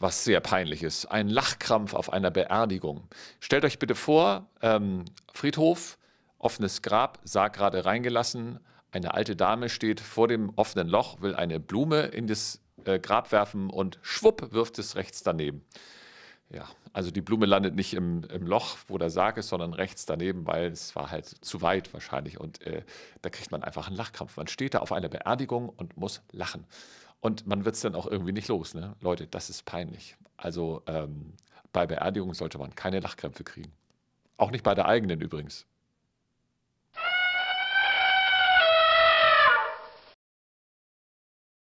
was sehr peinlich ist. Ein Lachkrampf auf einer Beerdigung. Stellt euch bitte vor, ähm, Friedhof, offenes Grab, Sarg gerade reingelassen. Eine alte Dame steht vor dem offenen Loch, will eine Blume in das äh, Grab werfen und schwupp wirft es rechts daneben. Ja, also die Blume landet nicht im, im Loch, wo der Sarg ist, sondern rechts daneben, weil es war halt zu weit wahrscheinlich. Und äh, da kriegt man einfach einen Lachkrampf. Man steht da auf einer Beerdigung und muss lachen. Und man wird es dann auch irgendwie nicht los. Ne? Leute, das ist peinlich. Also ähm, bei Beerdigungen sollte man keine Lachkrämpfe kriegen. Auch nicht bei der eigenen übrigens.